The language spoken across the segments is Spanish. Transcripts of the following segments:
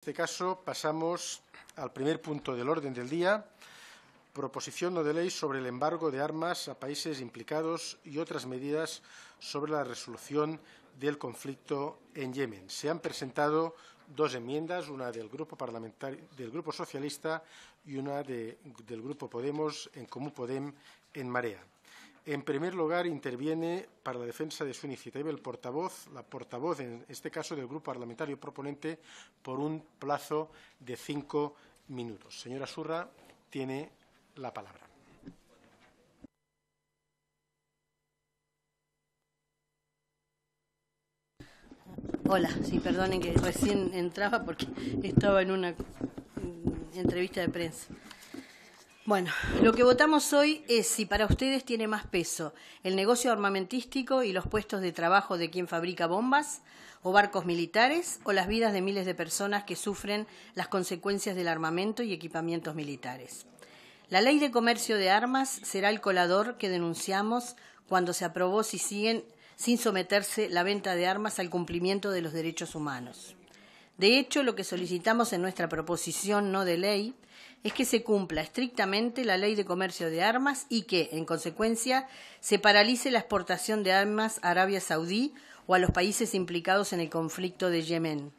En este caso pasamos al primer punto del orden del día, proposición de ley sobre el embargo de armas a países implicados y otras medidas sobre la resolución del conflicto en Yemen. Se han presentado dos enmiendas, una del Grupo, parlamentario, del grupo Socialista y una del Grupo Podemos en Común Podem en Marea. En primer lugar, interviene para la defensa de su iniciativa el portavoz, la portavoz, en este caso, del grupo parlamentario proponente, por un plazo de cinco minutos. Señora Surra, tiene la palabra. Hola, sí, perdonen que recién entraba porque estaba en una mm, entrevista de prensa. Bueno, lo que votamos hoy es si para ustedes tiene más peso el negocio armamentístico y los puestos de trabajo de quien fabrica bombas o barcos militares o las vidas de miles de personas que sufren las consecuencias del armamento y equipamientos militares. La ley de comercio de armas será el colador que denunciamos cuando se aprobó si siguen sin someterse la venta de armas al cumplimiento de los derechos humanos. De hecho, lo que solicitamos en nuestra proposición no de ley es que se cumpla estrictamente la ley de comercio de armas y que, en consecuencia, se paralice la exportación de armas a Arabia Saudí o a los países implicados en el conflicto de Yemen.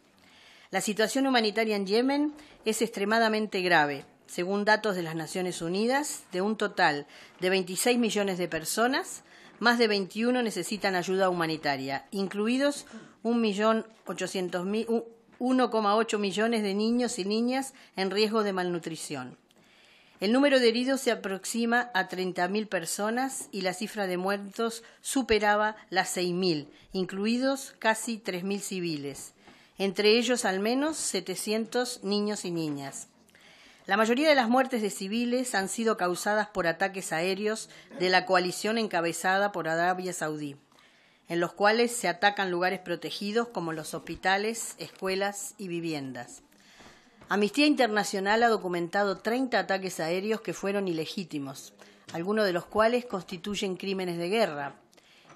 La situación humanitaria en Yemen es extremadamente grave. Según datos de las Naciones Unidas, de un total de 26 millones de personas, más de 21 necesitan ayuda humanitaria, incluidos 1.800.000 1,8 millones de niños y niñas en riesgo de malnutrición. El número de heridos se aproxima a 30.000 personas y la cifra de muertos superaba las 6.000, incluidos casi 3.000 civiles, entre ellos al menos 700 niños y niñas. La mayoría de las muertes de civiles han sido causadas por ataques aéreos de la coalición encabezada por Arabia Saudí en los cuales se atacan lugares protegidos como los hospitales, escuelas y viviendas. Amnistía Internacional ha documentado 30 ataques aéreos que fueron ilegítimos, algunos de los cuales constituyen crímenes de guerra.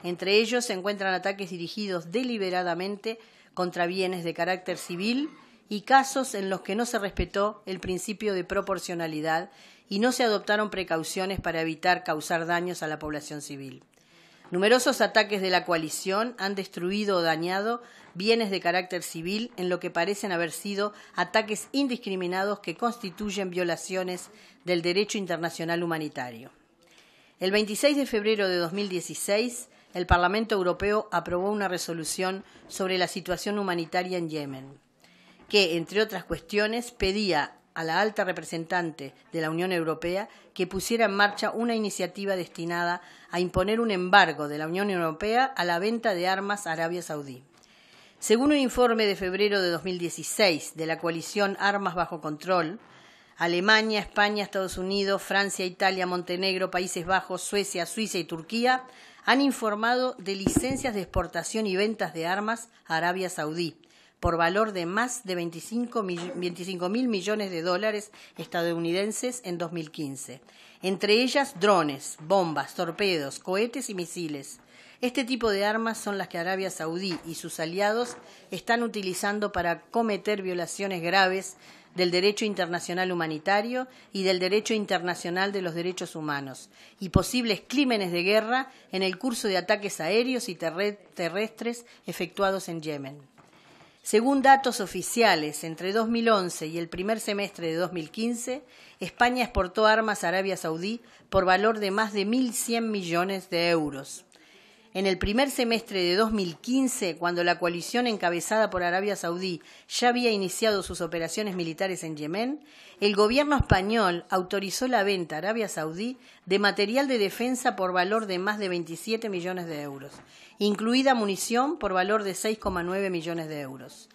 Entre ellos se encuentran ataques dirigidos deliberadamente contra bienes de carácter civil y casos en los que no se respetó el principio de proporcionalidad y no se adoptaron precauciones para evitar causar daños a la población civil. Numerosos ataques de la coalición han destruido o dañado bienes de carácter civil en lo que parecen haber sido ataques indiscriminados que constituyen violaciones del derecho internacional humanitario. El 26 de febrero de 2016, el Parlamento Europeo aprobó una resolución sobre la situación humanitaria en Yemen, que, entre otras cuestiones, pedía a la alta representante de la Unión Europea que pusiera en marcha una iniciativa destinada a imponer un embargo de la Unión Europea a la venta de armas a Arabia Saudí. Según un informe de febrero de 2016 de la coalición Armas Bajo Control, Alemania, España, Estados Unidos, Francia, Italia, Montenegro, Países Bajos, Suecia, Suiza y Turquía han informado de licencias de exportación y ventas de armas a Arabia Saudí, por valor de más de 25 millones de dólares estadounidenses en 2015. Entre ellas drones, bombas, torpedos, cohetes y misiles. Este tipo de armas son las que Arabia Saudí y sus aliados están utilizando para cometer violaciones graves del derecho internacional humanitario y del derecho internacional de los derechos humanos, y posibles crímenes de guerra en el curso de ataques aéreos y terrestres efectuados en Yemen. Según datos oficiales, entre 2011 y el primer semestre de 2015, España exportó armas a Arabia Saudí por valor de más de 1.100 millones de euros en el primer semestre de 2015, cuando la coalición encabezada por Arabia Saudí ya había iniciado sus operaciones militares en Yemen, el gobierno español autorizó la venta a Arabia Saudí de material de defensa por valor de más de 27 millones de euros, incluida munición por valor de 6,9 millones de euros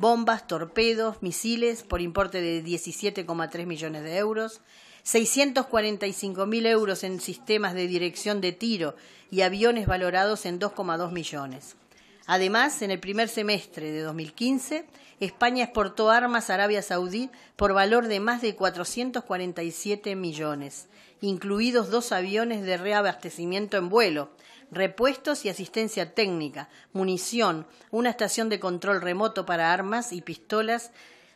bombas, torpedos, misiles por importe de 17,3 millones de euros, 645.000 euros en sistemas de dirección de tiro y aviones valorados en 2,2 millones. Además, en el primer semestre de 2015, España exportó armas a Arabia Saudí por valor de más de 447 millones, incluidos dos aviones de reabastecimiento en vuelo, repuestos y asistencia técnica, munición, una estación de control remoto para armas y pistolas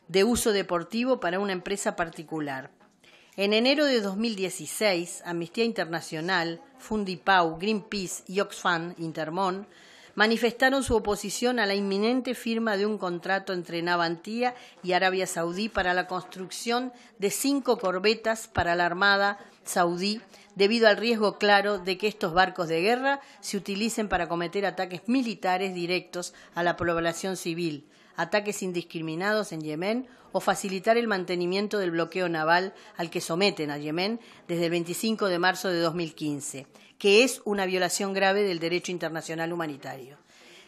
de uso deportivo para una empresa particular. En enero de 2016, Amnistía Internacional, Fundipau, Greenpeace y Oxfam Intermon manifestaron su oposición a la inminente firma de un contrato entre Navantía y Arabia Saudí para la construcción de cinco corbetas para la Armada Saudí, debido al riesgo claro de que estos barcos de guerra se utilicen para cometer ataques militares directos a la población civil ataques indiscriminados en Yemen o facilitar el mantenimiento del bloqueo naval al que someten a Yemen desde el 25 de marzo de 2015, que es una violación grave del derecho internacional humanitario.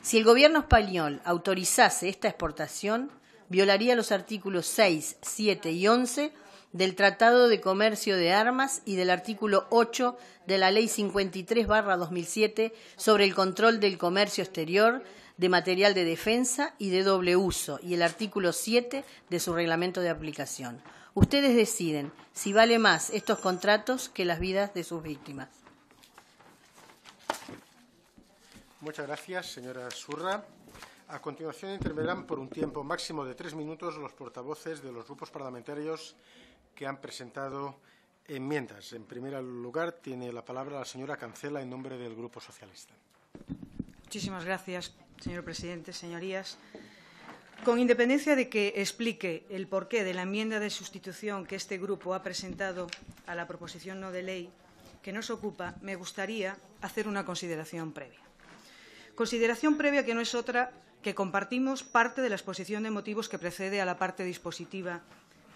Si el gobierno español autorizase esta exportación, violaría los artículos 6, 7 y 11 del Tratado de Comercio de Armas y del artículo 8 de la Ley 53-2007 sobre el control del comercio exterior de material de defensa y de doble uso y el artículo 7 de su reglamento de aplicación. Ustedes deciden si vale más estos contratos que las vidas de sus víctimas. Muchas gracias, señora Surra. A continuación intervendrán por un tiempo máximo de tres minutos los portavoces de los grupos parlamentarios que han presentado enmiendas. En primer lugar, tiene la palabra la señora Cancela en nombre del Grupo Socialista. Muchísimas gracias, señor presidente, señorías. Con independencia de que explique el porqué de la enmienda de sustitución que este grupo ha presentado a la proposición no de ley que nos ocupa, me gustaría hacer una consideración previa. Consideración previa que no es otra que compartimos parte de la exposición de motivos que precede a la parte dispositiva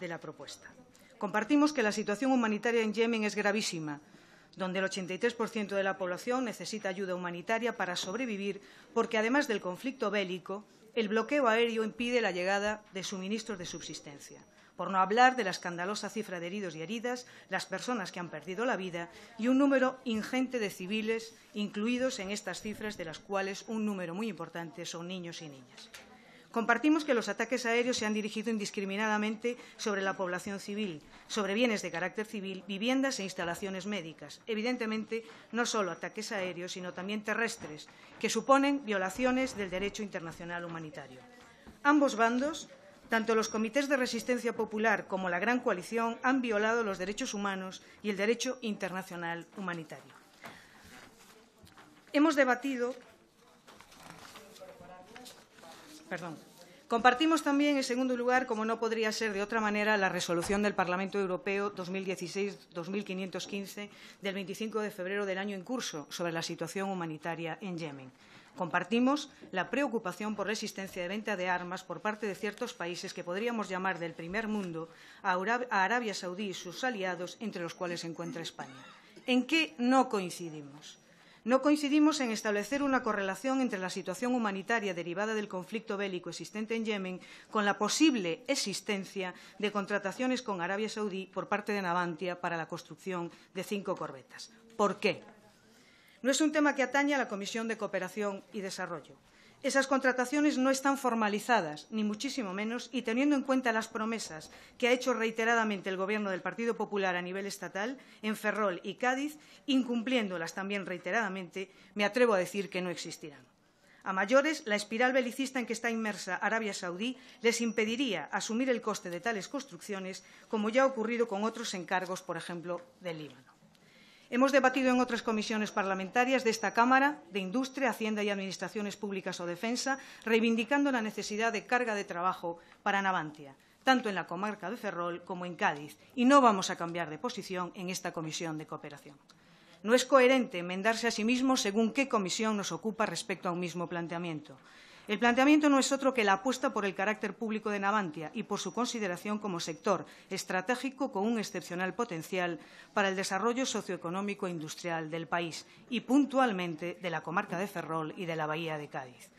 de la propuesta. Compartimos que la situación humanitaria en Yemen es gravísima, donde el 83% de la población necesita ayuda humanitaria para sobrevivir, porque además del conflicto bélico, el bloqueo aéreo impide la llegada de suministros de subsistencia. Por no hablar de la escandalosa cifra de heridos y heridas, las personas que han perdido la vida y un número ingente de civiles incluidos en estas cifras, de las cuales un número muy importante son niños y niñas. Compartimos que los ataques aéreos se han dirigido indiscriminadamente sobre la población civil, sobre bienes de carácter civil, viviendas e instalaciones médicas. Evidentemente, no solo ataques aéreos, sino también terrestres, que suponen violaciones del derecho internacional humanitario. Ambos bandos tanto los comités de resistencia popular como la Gran Coalición han violado los derechos humanos y el derecho internacional humanitario. Hemos debatido Perdón. Compartimos también, en segundo lugar, como no podría ser de otra manera, la resolución del Parlamento Europeo 2016-2515 del 25 de febrero del año en curso sobre la situación humanitaria en Yemen. Compartimos la preocupación por la existencia de venta de armas por parte de ciertos países que podríamos llamar del primer mundo a Arabia Saudí y sus aliados, entre los cuales se encuentra España. ¿En qué no coincidimos? No coincidimos en establecer una correlación entre la situación humanitaria derivada del conflicto bélico existente en Yemen con la posible existencia de contrataciones con Arabia Saudí por parte de Navantia para la construcción de cinco corbetas. ¿Por qué? No es un tema que atañe a la Comisión de Cooperación y Desarrollo. Esas contrataciones no están formalizadas, ni muchísimo menos, y teniendo en cuenta las promesas que ha hecho reiteradamente el Gobierno del Partido Popular a nivel estatal en Ferrol y Cádiz, incumpliéndolas también reiteradamente, me atrevo a decir que no existirán. A mayores, la espiral belicista en que está inmersa Arabia Saudí les impediría asumir el coste de tales construcciones, como ya ha ocurrido con otros encargos, por ejemplo, del Líbano. Hemos debatido en otras comisiones parlamentarias de esta Cámara, de Industria, Hacienda y Administraciones Públicas o Defensa, reivindicando la necesidad de carga de trabajo para Navantia, tanto en la comarca de Ferrol como en Cádiz, y no vamos a cambiar de posición en esta comisión de cooperación. No es coherente enmendarse a sí mismo según qué comisión nos ocupa respecto a un mismo planteamiento. El planteamiento no es otro que la apuesta por el carácter público de Navantia y por su consideración como sector estratégico con un excepcional potencial para el desarrollo socioeconómico e industrial del país y, puntualmente, de la comarca de Ferrol y de la Bahía de Cádiz.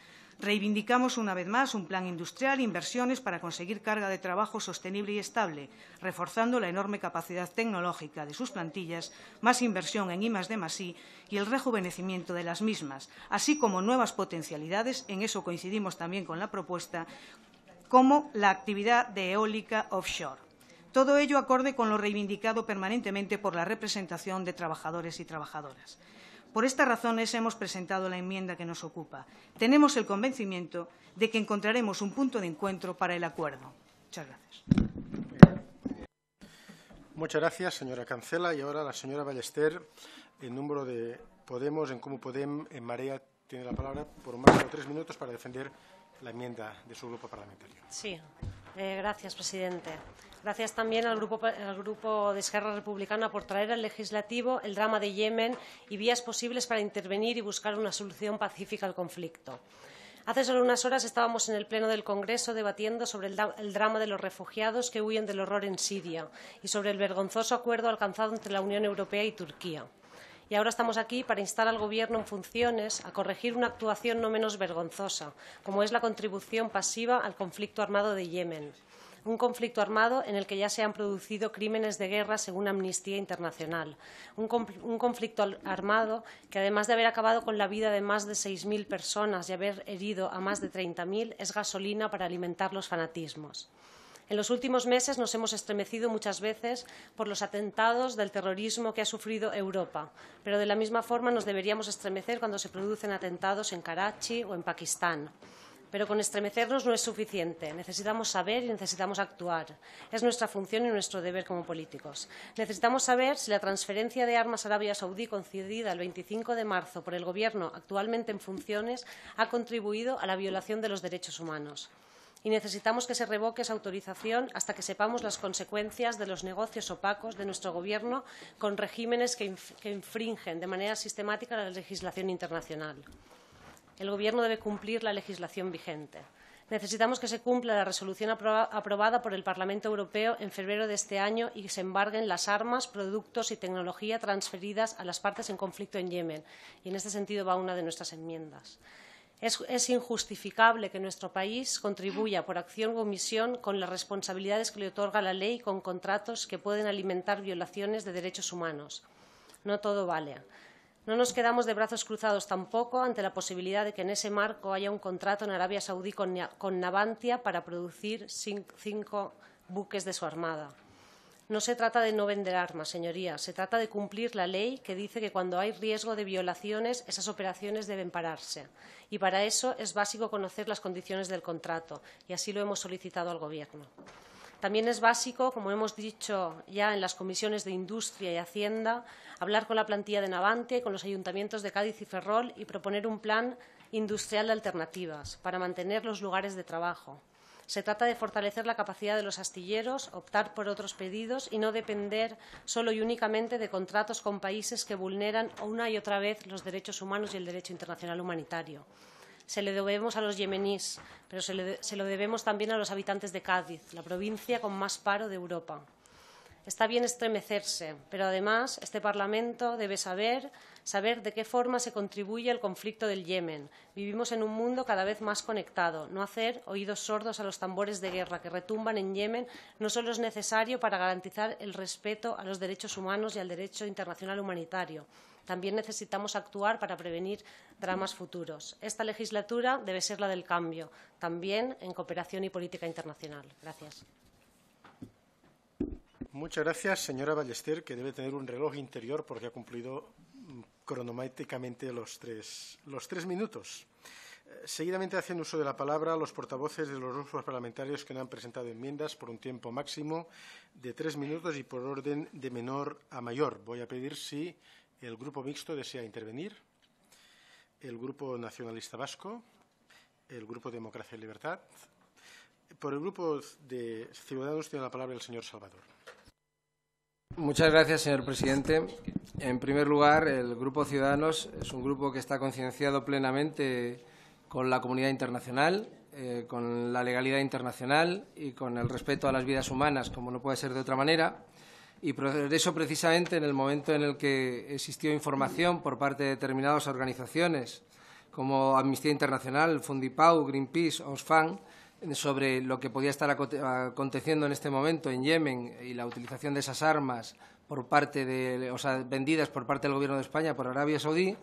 Reivindicamos una vez más un plan industrial, e inversiones para conseguir carga de trabajo sostenible y e estable, reforzando la enorme capacidad tecnológica de sus plantillas, más inversión en IMAS de y el rejuvenecimiento de las mismas, así como nuevas potencialidades, en eso coincidimos también con la propuesta, como la actividad de eólica offshore. Todo ello acorde con lo reivindicado permanentemente por la representación de trabajadores y trabajadoras. Por estas razones hemos presentado la enmienda que nos ocupa. Tenemos el convencimiento de que encontraremos un punto de encuentro para el acuerdo. Muchas gracias. Muchas gracias, señora Cancela. Y ahora la señora Ballester, en número de Podemos, en Cómo Podem, en Marea, tiene la palabra por más de tres minutos para defender la enmienda de su grupo parlamentario. Sí. Señor eh, gracias, presidente. Gracias también al grupo, de Esquerra Republicana por traer al legislativo el drama de Yemen y vías posibles para intervenir y buscar una solución pacífica al conflicto. Hace solo unas horas estábamos en el Pleno del Congreso debatiendo sobre el, drama de los refugiados que huyen del horror en Siria y sobre el vergonzoso acuerdo alcanzado entre la Unión Europea y Turquía y ahora estamos aquí para instar al Gobierno en funciones a corregir una actuación no menos vergonzosa, como es la contribución pasiva al conflicto armado de Yemen un conflicto armado en el que ya se han producido crímenes de guerra según Amnistía Internacional. Un, conflicto armado que, además de haber acabado con la vida de más de 6.000 personas y haber herido a más de 30.000, es gasolina para alimentar los fanatismos. En los últimos meses nos hemos estremecido muchas veces por los atentados del terrorismo que ha sufrido Europa, pero de la misma forma nos deberíamos estremecer cuando se producen atentados en Karachi o en Pakistán. Pero con estremecernos no es suficiente. Necesitamos saber y necesitamos actuar. Es nuestra función y nuestro deber como políticos. Necesitamos saber si la transferencia de armas a Arabia Saudí concedida el 25 de marzo por el Gobierno actualmente en funciones ha contribuido a la violación de los derechos humanos y necesitamos que se revoque esa autorización hasta que sepamos las consecuencias de los negocios opacos de nuestro Gobierno con regímenes que, infringen de manera sistemática la legislación internacional. El Gobierno debe cumplir la legislación vigente. Necesitamos que se cumpla la resolución aprobada por el Parlamento Europeo en febrero de este año y que se embarguen las armas, productos y tecnología transferidas a las partes en conflicto en Yemen. Y en este sentido va una de nuestras enmiendas. Es, injustificable que nuestro país contribuya por acción o omisión con las responsabilidades que le otorga la ley con contratos que pueden alimentar violaciones de derechos humanos. No todo vale. No nos quedamos de brazos cruzados tampoco ante la posibilidad de que en ese marco haya un contrato en Arabia Saudí con Navantia para producir cinco buques de su armada. No se trata de no vender armas, señorías, se trata de cumplir la ley que dice que cuando hay riesgo de violaciones esas operaciones deben pararse. Y para eso es básico conocer las condiciones del contrato, y así lo hemos solicitado al Gobierno. También es básico, como hemos dicho ya en las comisiones de Industria y Hacienda, hablar con la plantilla de Navante, con los ayuntamientos de Cádiz y Ferrol y proponer un plan industrial de alternativas para mantener los lugares de trabajo, se trata de fortalecer la capacidad de los astilleros, optar por otros pedidos y no depender solo y únicamente de contratos con países que vulneran una y otra vez los derechos humanos y el derecho internacional humanitario se le debemos a los yemeníes, pero se, se, lo debemos también a los habitantes de Cádiz, la provincia con más paro de Europa. Está bien estremecerse, pero además este Parlamento debe saber saber de qué forma se contribuye al conflicto del Yemen. Vivimos en un mundo cada vez más conectado. No hacer oídos sordos a los tambores de guerra que retumban en Yemen no solo es necesario para garantizar el respeto a los derechos humanos y al derecho internacional humanitario, también necesitamos actuar para prevenir dramas futuros. Esta legislatura debe ser la del cambio, también en cooperación y política internacional. Gracias. Muchas gracias, señora Ballester, que debe tener un reloj interior porque ha cumplido cronométricamente los tres, los tres minutos. Eh, seguidamente hacen uso de la palabra los portavoces de los grupos parlamentarios que no han presentado enmiendas por un tiempo máximo de tres minutos y por orden de menor a mayor. Voy a pedir si el grupo mixto desea intervenir, el grupo nacionalista vasco, el grupo Democracia y Libertad. Por el grupo de Ciudadanos tiene la palabra el señor Salvador. Muchas gracias, señor presidente. En primer lugar, el Grupo Ciudadanos es un grupo que está concienciado plenamente con la comunidad internacional, eh, con la legalidad internacional y con el respeto a las vidas humanas, como no puede ser de otra manera. Y por eso, precisamente, en el momento en el que existió información por parte de determinadas organizaciones como Amnistía Internacional, Fundipau, Greenpeace, Oxfam, sobre lo que podía estar aconteciendo en este momento en Yemen y la utilización de esas armas por parte de, o sea, vendidas por parte del Gobierno de España por Arabia Saudí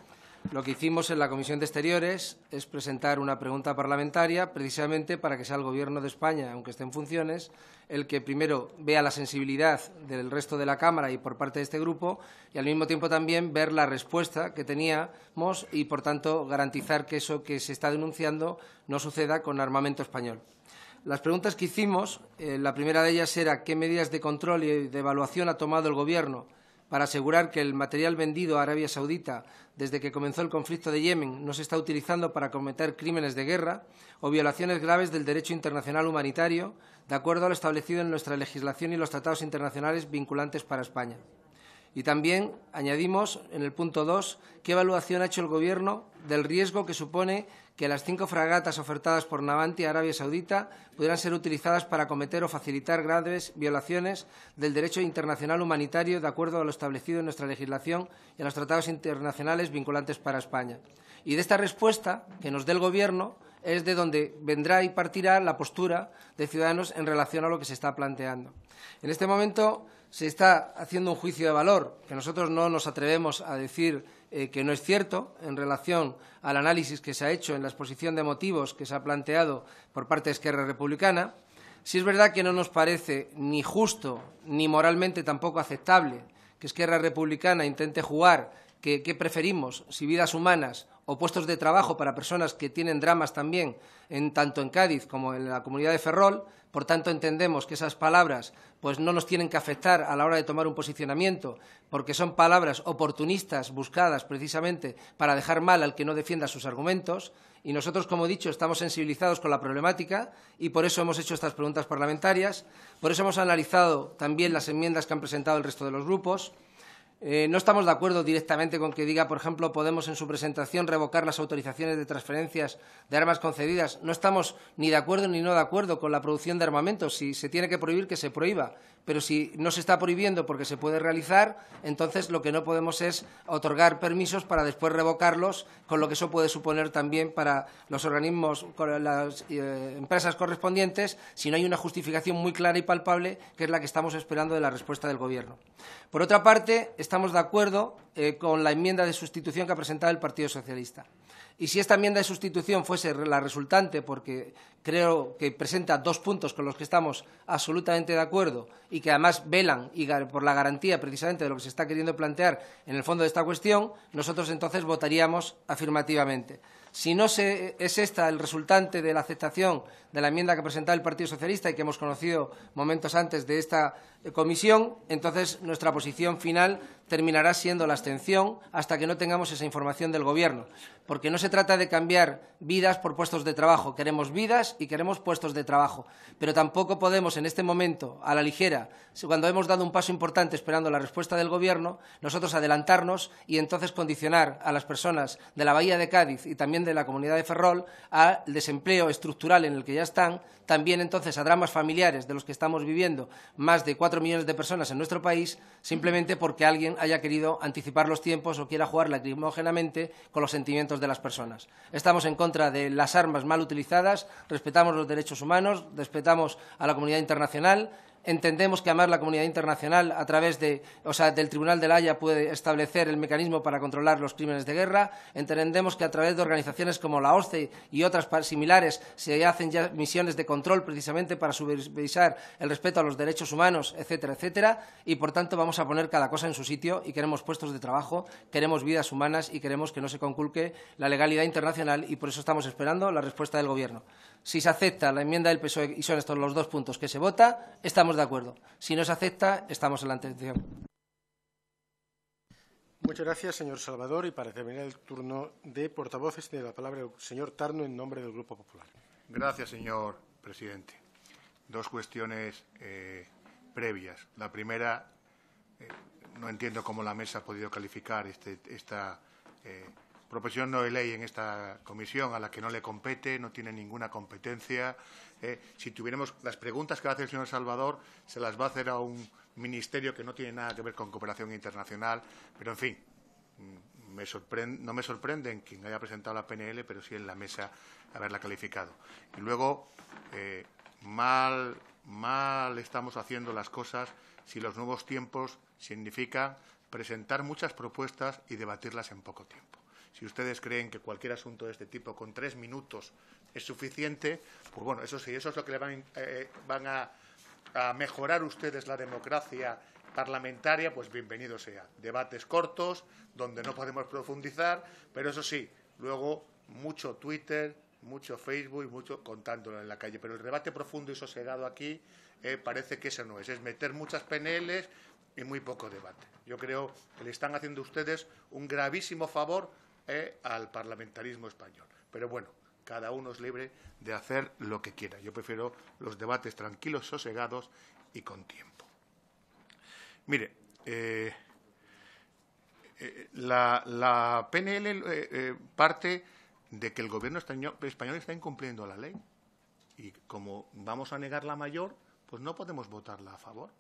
lo que hicimos en la Comisión de Exteriores es presentar una pregunta parlamentaria precisamente para que sea el Gobierno de España, aunque esté en funciones, el que primero vea la sensibilidad del resto de la Cámara y por parte de este grupo y al mismo tiempo también ver la respuesta que teníamos y, por tanto, garantizar que eso que se está denunciando no suceda con armamento español. Las preguntas que hicimos, eh, la primera de ellas era qué medidas de control y de evaluación ha tomado el Gobierno para asegurar que el material vendido a Arabia Saudita desde que comenzó el conflicto de Yemen no se está utilizando para cometer crímenes de guerra o violaciones graves del derecho internacional humanitario, de acuerdo a lo establecido en nuestra legislación y los tratados internacionales vinculantes para España. Y también añadimos en el punto 2 qué evaluación ha hecho el Gobierno del riesgo que supone que las cinco fragatas ofertadas por Navanti a Arabia Saudita pudieran ser utilizadas para cometer o facilitar graves violaciones del derecho internacional humanitario de acuerdo a lo establecido en nuestra legislación y en los tratados internacionales vinculantes para España. Y de esta respuesta que nos dé el Gobierno es de donde vendrá y partirá la postura de Ciudadanos en relación a lo que se está planteando. En este momento se está haciendo un juicio de valor que nosotros no nos atrevemos a decir eh, que no es cierto en relación al análisis que se ha hecho en la exposición de motivos que se ha planteado por parte de Esquerra Republicana. Si es verdad que no nos parece ni justo ni moralmente tampoco aceptable que Esquerra Republicana intente jugar que, preferimos, si vidas humanas o puestos de trabajo para personas que tienen dramas también, en, tanto en Cádiz como en la comunidad de Ferrol. Por tanto, entendemos que esas palabras pues, no nos tienen que afectar a la hora de tomar un posicionamiento, porque son palabras oportunistas buscadas precisamente para dejar mal al que no defienda sus argumentos. Y nosotros, como he dicho, estamos sensibilizados con la problemática y por eso hemos hecho estas preguntas parlamentarias, por eso hemos analizado también las enmiendas que han presentado el resto de los grupos. Eh, no estamos de acuerdo directamente con que diga, por ejemplo, Podemos en su presentación revocar las autorizaciones de transferencias de armas concedidas. No estamos ni de acuerdo ni no de acuerdo con la producción de armamentos. Si se tiene que prohibir, que se prohíba pero si no se está prohibiendo porque se puede realizar, entonces lo que no podemos es otorgar permisos para después revocarlos, con lo que eso puede suponer también para los organismos, las eh, empresas correspondientes, si no hay una justificación muy clara y palpable, que es la que estamos esperando de la respuesta del Gobierno. Por otra parte, estamos de acuerdo eh, con la enmienda de sustitución que ha presentado el Partido Socialista. Y si esta enmienda de sustitución fuese la resultante, porque creo que presenta dos puntos con los que estamos absolutamente de acuerdo y que además velan por la garantía precisamente de lo que se está queriendo plantear en el fondo de esta cuestión, nosotros entonces votaríamos afirmativamente. Si no es esta el resultante de la aceptación de la enmienda que ha el Partido Socialista y que hemos conocido momentos antes de esta eh, comisión, entonces nuestra posición final terminará siendo la abstención hasta que no tengamos esa información del Gobierno, porque no se trata de cambiar vidas por puestos de trabajo, queremos vidas y queremos puestos de trabajo, pero tampoco podemos en este momento, a la ligera, cuando hemos dado un paso importante esperando la respuesta del Gobierno, nosotros adelantarnos y entonces condicionar a las personas de la Bahía de Cádiz y también de la Comunidad de Ferrol al desempleo estructural en el que ya están, también entonces a dramas familiares de los que estamos viviendo más de cuatro millones de personas en nuestro país, simplemente porque alguien haya querido anticipar los tiempos o quiera jugar lacrimógenamente con los sentimientos de las personas. Estamos en contra de las armas mal utilizadas, respetamos los derechos humanos, respetamos a la comunidad internacional Entendemos que Amar la comunidad internacional, a través o sea, del Tribunal de la Haya, puede establecer el mecanismo para controlar los crímenes de guerra. Entendemos que a través de organizaciones como la OSCE y otras similares se hacen ya misiones de control precisamente para supervisar el respeto a los derechos humanos, etcétera, etcétera. Y por tanto vamos a poner cada cosa en su sitio y queremos puestos de trabajo, queremos vidas humanas y queremos que no se conculque la legalidad internacional y por eso estamos esperando la respuesta del Gobierno. Si se acepta la enmienda del PSOE y son estos los dos puntos que se vota, estamos de acuerdo. Si no se acepta, estamos en la intención. Muchas gracias, señor Salvador. Y para terminar el turno de portavoces, este tiene la palabra el señor Tarno en nombre del Grupo Popular. Gracias, señor presidente. Dos cuestiones eh, previas. La primera, eh, no entiendo cómo la mesa ha podido calificar este, esta eh, proposición no de ley en esta comisión a la que no le compete, no tiene ninguna competencia. Eh, si tuviéramos las preguntas que va a hacer el señor Salvador, se las va a hacer a un ministerio que no tiene nada que ver con cooperación internacional. Pero, en fin, mm, no me sorprende en quien haya presentado la PNL, pero sí en la mesa haberla calificado. Y luego, eh, mal, mal estamos haciendo las cosas si los nuevos tiempos significan presentar muchas propuestas y debatirlas en poco tiempo. Si ustedes creen que cualquier asunto de este tipo con tres minutos es suficiente, pues bueno, eso sí, eso es lo que le van, eh, a, mejorar ustedes la democracia parlamentaria, pues bienvenido sea. Debates cortos, donde no podemos profundizar, pero eso sí, luego mucho Twitter, mucho Facebook mucho contándolo en la calle. Pero el debate profundo y sosegado aquí eh, parece que eso no es. Es meter muchas peneles y muy poco debate. Yo creo que le están haciendo ustedes un gravísimo favor eh, al parlamentarismo español. Pero bueno, cada uno es libre de hacer lo que quiera. Yo prefiero los debates tranquilos, sosegados y con tiempo. Mire, eh, eh, la, PNL parte de que el gobierno español está incumpliendo la ley. Y como vamos a negar la mayor, pues no podemos votarla a favor.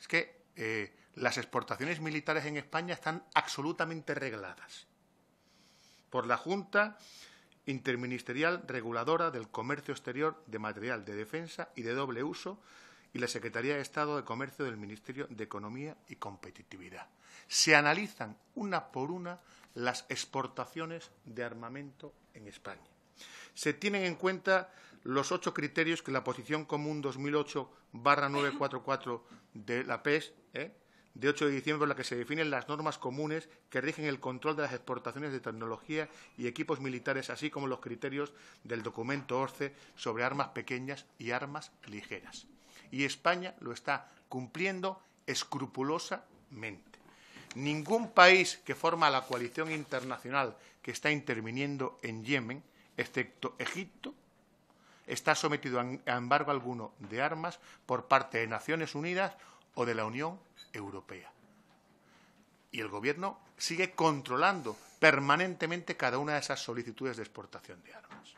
Es que las exportaciones militares en España están absolutamente regladas por la Junta Interministerial Reguladora del Comercio Exterior de Material de Defensa y de Doble Uso y la Secretaría de Estado de Comercio del Ministerio de Economía y Competitividad. Se analizan una por una las exportaciones de armamento en España. Se tienen en cuenta los ocho criterios que la posición común 2008-944 de la PES, ¿eh? de 8 de diciembre en la que se definen las normas comunes que rigen el control de las exportaciones de tecnología y equipos militares, así como los criterios del documento ORCE sobre armas pequeñas y armas ligeras. Y España lo está cumpliendo escrupulosamente. Ningún país que forma la coalición internacional que está interviniendo en Yemen, excepto Egipto, está sometido a embargo alguno de armas por parte de Naciones Unidas o de la Unión europea. Y el gobierno sigue controlando permanentemente cada una de esas solicitudes de exportación de armas.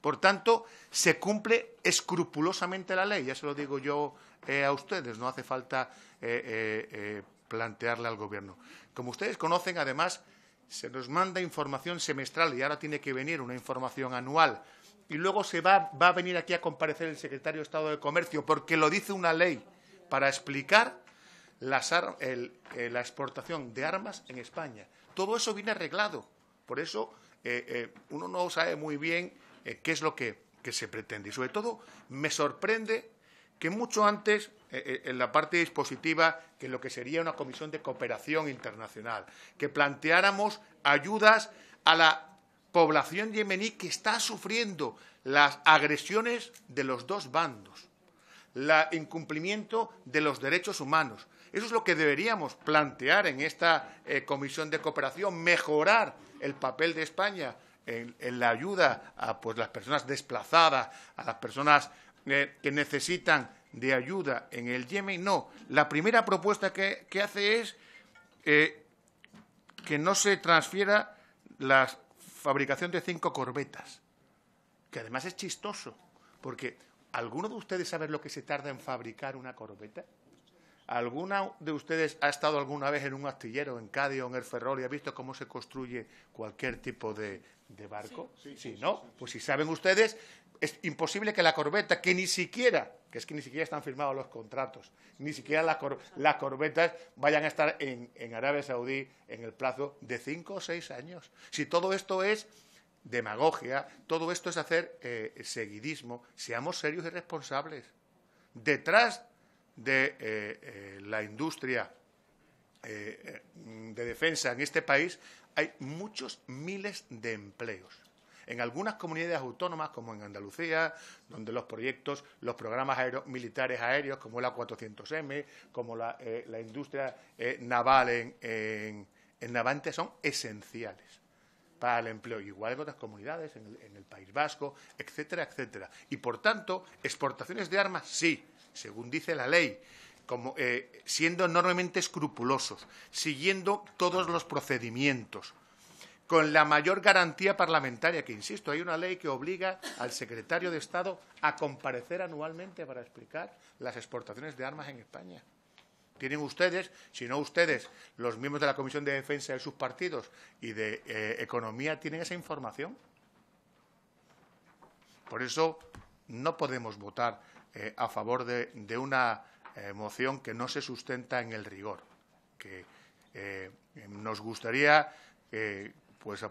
Por tanto, se cumple escrupulosamente la ley, ya se lo digo yo eh, a ustedes, no hace falta eh, eh, plantearle al Gobierno. Como ustedes conocen, además, se nos manda información semestral y ahora tiene que venir una información anual. Y luego se va a venir aquí a comparecer el secretario de Estado de Comercio porque lo dice una ley para explicar eh, la exportación de armas en España. Todo eso viene arreglado. Por eso eh, eh, uno no sabe muy bien qué es lo que, que, se pretende. Y sobre todo me sorprende que mucho antes, en la parte dispositiva, que lo que sería una comisión de cooperación internacional, que planteáramos ayudas a la población yemení que está sufriendo las agresiones de los dos bandos, el incumplimiento de los derechos humanos, eso es lo que deberíamos plantear en esta eh, comisión de cooperación, mejorar el papel de España en, la ayuda a pues, las personas desplazadas, a las personas eh, que necesitan de ayuda en el Yemen. No, la primera propuesta que, hace es eh, que no se transfiera la fabricación de cinco corbetas, que además es chistoso, porque ¿alguno de ustedes sabe lo que se tarda en fabricar una corbeta? ¿Alguna de ustedes ha estado alguna vez en un astillero, en Cádiz o en el Ferrol, y ha visto cómo se construye cualquier tipo de, barco? Sí, ¿no? Pues si saben ustedes, es imposible que la corbeta, que ni siquiera, que es que ni siquiera están firmados los contratos, ni siquiera las corbetas vayan a estar en, Arabia Saudí en el plazo de cinco o seis años. Si todo esto es demagogia, todo esto es hacer eh, seguidismo, seamos serios y responsables. Detrás de eh, eh, la industria eh, de defensa en este país, hay muchos miles de empleos. En algunas comunidades autónomas, como en Andalucía, donde los proyectos, los programas militares aéreos, como a 400M, como la, la industria naval en, en, Navante, son esenciales para el empleo, igual en otras comunidades, en el, en el, País Vasco, etcétera, etcétera. Y por tanto, exportaciones de armas sí, según dice la ley, como, eh, siendo enormemente escrupulosos, siguiendo todos los procedimientos, con la mayor garantía parlamentaria, que insisto, hay una ley que obliga al secretario de Estado a comparecer anualmente para explicar las exportaciones de armas en España. Tienen ustedes, si no ustedes, los miembros de la Comisión de Defensa de sus partidos y de eh, Economía, tienen esa información. Por eso no podemos votar eh, a favor de, una eh, moción que no se sustenta en el rigor. Que eh, nos gustaría pues,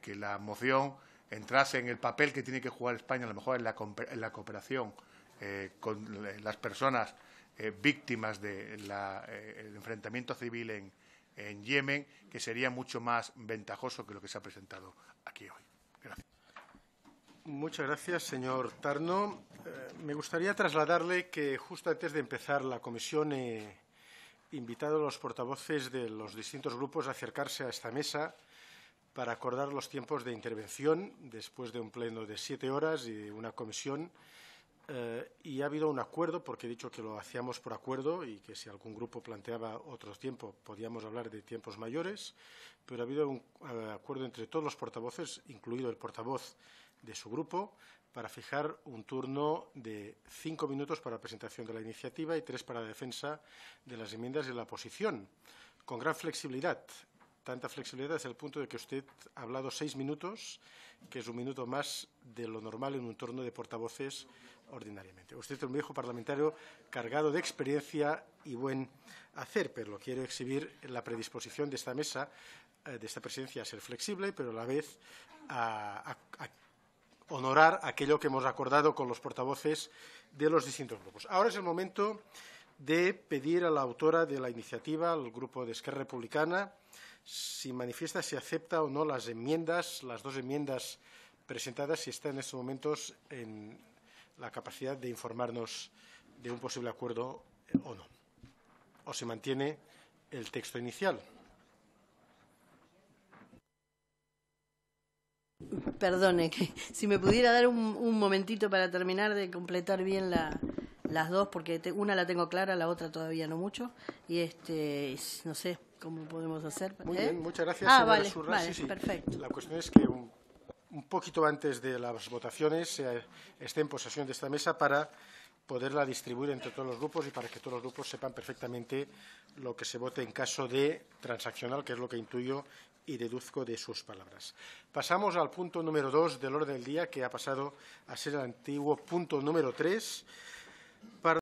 que la moción entrase en el papel que tiene que jugar España, a lo mejor en la, cooperación con las personas víctimas del enfrentamiento civil en, en Yemen, que sería mucho más ventajoso que lo que se ha presentado aquí hoy. Gracias. Muchas gracias, señor Tarno. Eh, me gustaría trasladarle que justo antes de empezar la comisión he invitado a los portavoces de los distintos grupos a acercarse a esta mesa para acordar los tiempos de intervención después de un pleno de siete horas y una comisión. Eh, y ha habido un acuerdo, porque he dicho que lo hacíamos por acuerdo y que si algún grupo planteaba otro tiempo podíamos hablar de tiempos mayores, pero ha habido un eh, acuerdo entre todos los portavoces, incluido el portavoz de su grupo para fijar un turno de cinco minutos para la presentación de la iniciativa y tres para la defensa de las enmiendas de la oposición, con gran flexibilidad. Tanta flexibilidad es el punto de que usted ha hablado seis minutos, que es un minuto más de lo normal en un turno de portavoces ordinariamente. Usted es un viejo parlamentario cargado de experiencia y buen hacer, pero lo quiero exhibir la predisposición de esta mesa, eh, de esta presidencia, a ser flexible, pero a la vez a honorar aquello que hemos acordado con los portavoces de los distintos grupos. Ahora es el momento de pedir a la autora de la iniciativa, al grupo de Esquerra Republicana, si manifiesta si acepta o no las enmiendas, las dos enmiendas presentadas, si está en estos momentos en la capacidad de informarnos de un posible acuerdo o no, o se mantiene el texto inicial. Perdone, que si me pudiera dar un, momentito para terminar de completar bien las dos, porque una la tengo clara, la otra todavía no mucho. Y este, no sé cómo podemos hacer. Muy ¿eh? bien, muchas gracias. Ah, vale, vale perfecto. La cuestión es que un, poquito antes de las votaciones eh, esté en posesión de esta mesa para poderla distribuir entre todos los grupos y para que todos los grupos sepan perfectamente lo que se vote en caso de transaccional, que es lo que intuyo y deduzco de sus palabras. Pasamos al punto número dos del orden del día, que ha pasado a ser el antiguo punto número tres.